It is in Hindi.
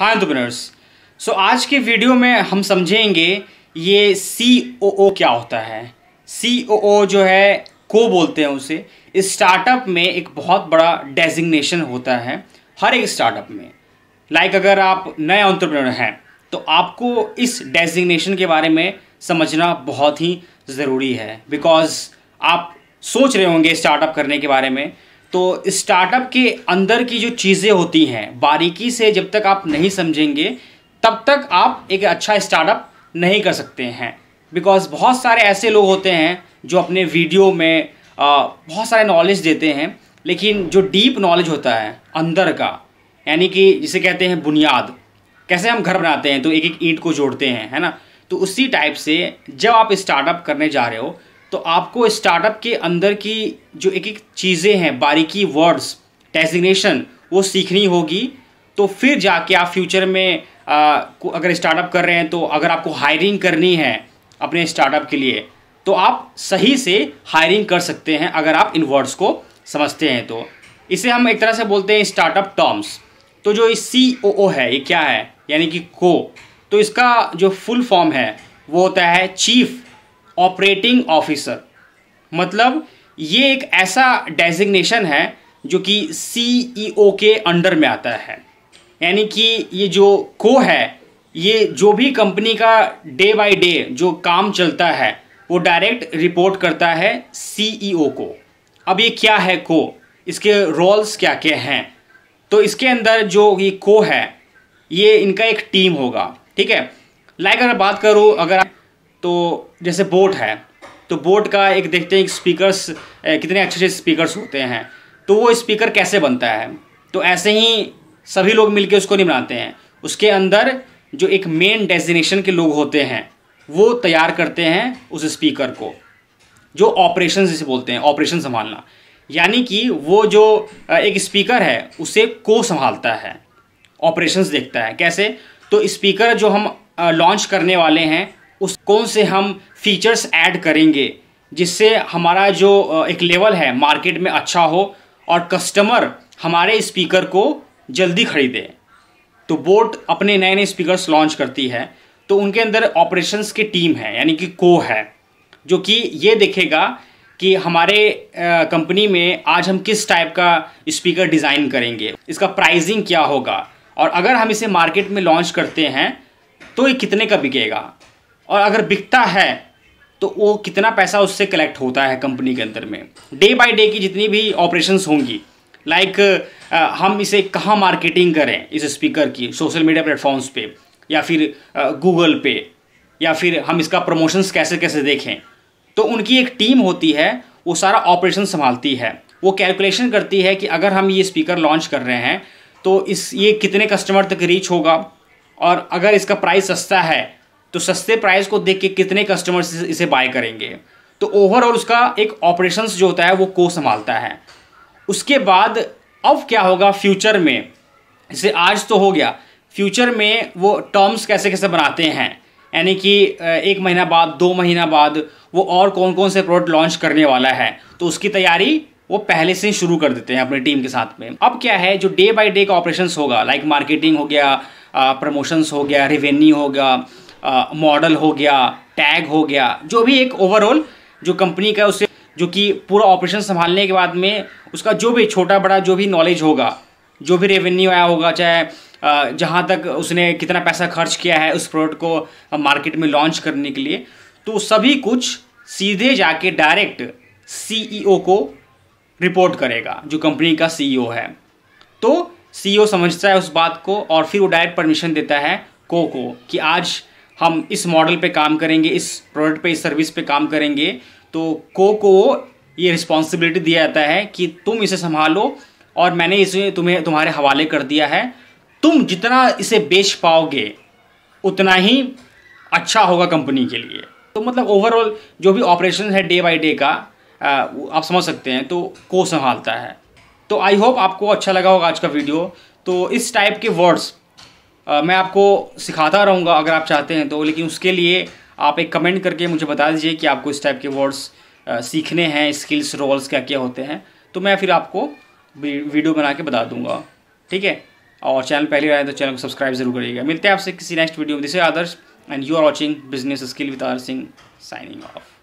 हाँ दुबनर्स सो आज के वीडियो में हम समझेंगे ये सी ओ ओ क्या होता है सी ओ ओ जो है को बोलते हैं उसे स्टार्टअप में एक बहुत बड़ा डेजिग्नेशन होता है हर एक स्टार्टअप में लाइक like अगर आप नए ऑन्ट्रप्रनर हैं तो आपको इस डेजिग्नेशन के बारे में समझना बहुत ही ज़रूरी है बिकॉज आप सोच रहे होंगे स्टार्टअप करने के बारे में तो स्टार्टअप के अंदर की जो चीज़ें होती हैं बारीकी से जब तक आप नहीं समझेंगे तब तक आप एक अच्छा स्टार्टअप नहीं कर सकते हैं बिकॉज बहुत सारे ऐसे लोग होते हैं जो अपने वीडियो में आ, बहुत सारे नॉलेज देते हैं लेकिन जो डीप नॉलेज होता है अंदर का यानी कि जिसे कहते हैं बुनियाद कैसे हम घर बनाते हैं तो एक एक ईंट को जोड़ते हैं है ना तो उसी टाइप से जब आप स्टार्टअप करने जा रहे हो तो आपको स्टार्टअप के अंदर की जो एक एक चीज़ें हैं बारीकी वर्ड्स डेजिग्नेशन वो सीखनी होगी तो फिर जाके आप फ्यूचर में आ, अगर स्टार्टअप कर रहे हैं तो अगर आपको हायरिंग करनी है अपने स्टार्टअप के लिए तो आप सही से हायरिंग कर सकते हैं अगर आप इन वर्ड्स को समझते हैं तो इसे हम एक तरह से बोलते हैं स्टार्टअप टर्म्स तो जो सी ओ ओ है ये क्या है यानी कि को तो इसका जो फुल फॉर्म है वो होता है चीफ ऑपरेटिंग ऑफिसर मतलब ये एक ऐसा डेजिग्नेशन है जो कि सीईओ e के अंडर में आता है यानी कि ये जो को है ये जो भी कंपनी का डे बाय डे जो काम चलता है वो डायरेक्ट रिपोर्ट करता है सीईओ e को अब ये क्या है को इसके रोल्स क्या क्या हैं तो इसके अंदर जो ये को है ये इनका एक टीम होगा ठीक है लाइक अगर बात करूँ अगर तो जैसे बोट है तो बोट का एक देखते हैं स्पीकर्स कितने अच्छे अच्छे स्पीकर्स होते हैं तो वो स्पीकर कैसे बनता है तो ऐसे ही सभी लोग मिलकर उसको नहीं बनाते हैं उसके अंदर जो एक मेन डेस्टिनेशन के लोग होते हैं वो तैयार करते हैं उस स्पीकर को जो ऑपरेशन जिसे बोलते हैं ऑपरेशन संभालना यानी कि वो जो एक स्पीकर है उसे को संभालता है ऑपरेशंस देखता है कैसे तो स्पीकर जो हम लॉन्च करने वाले हैं उस कौन से हम फीचर्स ऐड करेंगे जिससे हमारा जो एक लेवल है मार्केट में अच्छा हो और कस्टमर हमारे स्पीकर को जल्दी खरीदे तो बोट अपने नए नए स्पीकर्स लॉन्च करती है तो उनके अंदर ऑपरेशंस की टीम है यानी कि को है जो कि ये देखेगा कि हमारे कंपनी में आज हम किस टाइप का स्पीकर डिज़ाइन करेंगे इसका प्राइजिंग क्या होगा और अगर हम इसे मार्केट में लॉन्च करते हैं तो ये कितने का बिकेगा और अगर बिकता है तो वो कितना पैसा उससे कलेक्ट होता है कंपनी के अंदर में डे बाय डे की जितनी भी ऑपरेशंस होंगी लाइक हम इसे कहाँ मार्केटिंग करें इस स्पीकर की सोशल मीडिया प्लेटफॉर्म्स पे या फिर गूगल पे या फिर हम इसका प्रमोशंस कैसे कैसे देखें तो उनकी एक टीम होती है वो सारा ऑपरेशन संभालती है वो कैलकुलेशन करती है कि अगर हम ये स्पीकर लॉन्च कर रहे हैं तो इस ये कितने कस्टमर तक रीच होगा और अगर इसका प्राइस सस्ता है तो सस्ते प्राइस को देख के कितने कस्टमर्स इसे बाय करेंगे तो ओवरऑल उसका एक ऑपरेशंस जो होता है वो को संभालता है उसके बाद अब क्या होगा फ्यूचर में जैसे आज तो हो गया फ्यूचर में वो टर्म्स कैसे कैसे बनाते हैं यानी कि एक महीना बाद दो महीना बाद वो और कौन कौन से प्रोडक्ट लॉन्च करने वाला है तो उसकी तैयारी वो पहले से ही शुरू कर देते हैं अपनी टीम के साथ में अब क्या है जो डे बाय डे का ऑपरेशंस होगा लाइक मार्केटिंग हो गया प्रमोशंस हो गया रेवेन्यू होगा मॉडल हो गया टैग हो गया जो भी एक ओवरऑल जो कंपनी का उसे जो कि पूरा ऑपरेशन संभालने के बाद में उसका जो भी छोटा बड़ा जो भी नॉलेज होगा जो भी रेवेन्यू आया होगा चाहे जहाँ तक उसने कितना पैसा खर्च किया है उस प्रोडक्ट को मार्केट में लॉन्च करने के लिए तो सभी कुछ सीधे जाके डायरेक्ट सीईओ e को रिपोर्ट करेगा जो कंपनी का सीईओ e है तो सीईओ e समझता है उस बात को और फिर वो डायरेक्ट परमिशन देता है को को कि आज हम इस मॉडल पे काम करेंगे इस प्रोडक्ट पे इस सर्विस पे काम करेंगे तो को को ये रिस्पॉन्सिबिलिटी दिया जाता है कि तुम इसे संभालो और मैंने इसे तुम्हें तुम्हारे हवाले कर दिया है तुम जितना इसे बेच पाओगे उतना ही अच्छा होगा कंपनी के लिए तो मतलब ओवरऑल जो भी ऑपरेशन है डे बाई डे का आप समझ सकते हैं तो को संभालता है तो आई होप आपको अच्छा लगा होगा आज का वीडियो तो इस टाइप के वर्ड्स आ, मैं आपको सिखाता रहूँगा अगर आप चाहते हैं तो लेकिन उसके लिए आप एक कमेंट करके मुझे बता दीजिए कि आपको इस टाइप के वर्ड्स सीखने हैं स्किल्स रोल्स क्या क्या होते हैं तो मैं फिर आपको वीडियो बना के बता दूंगा ठीक है और चैनल पहले आए तो चैनल को सब्सक्राइब जरूर करिएगा मिलते हैं आपसे किसी नेक्स्ट वीडियो में this Adarsh and you are watching business skill with R Singh signing of